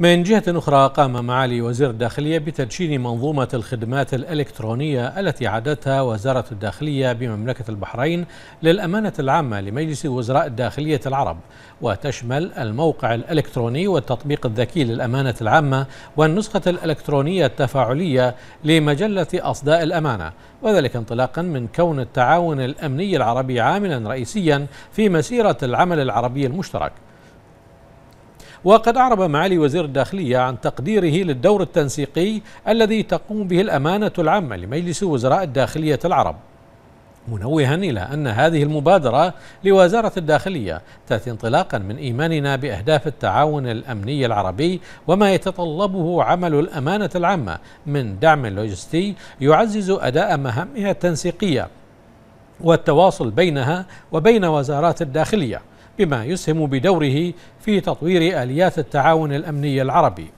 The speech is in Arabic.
من جهة أخرى قام معالي وزير الداخلية بتدشين منظومة الخدمات الإلكترونية التي عدتها وزارة الداخلية بمملكة البحرين للأمانة العامة لمجلس وزراء الداخلية العرب وتشمل الموقع الإلكتروني والتطبيق الذكي للأمانة العامة والنسخة الإلكترونية التفاعلية لمجلة أصداء الأمانة وذلك انطلاقا من كون التعاون الأمني العربي عاملا رئيسيا في مسيرة العمل العربي المشترك وقد أعرب معالي وزير الداخلية عن تقديره للدور التنسيقي الذي تقوم به الأمانة العامة لمجلس وزراء الداخلية العرب منوها إلى أن هذه المبادرة لوزارة الداخلية تأتي انطلاقا من إيماننا بأهداف التعاون الأمني العربي وما يتطلبه عمل الأمانة العامة من دعم لوجستي يعزز أداء مهامها التنسيقية والتواصل بينها وبين وزارات الداخليه بما يسهم بدوره في تطوير آليات التعاون الأمني العربي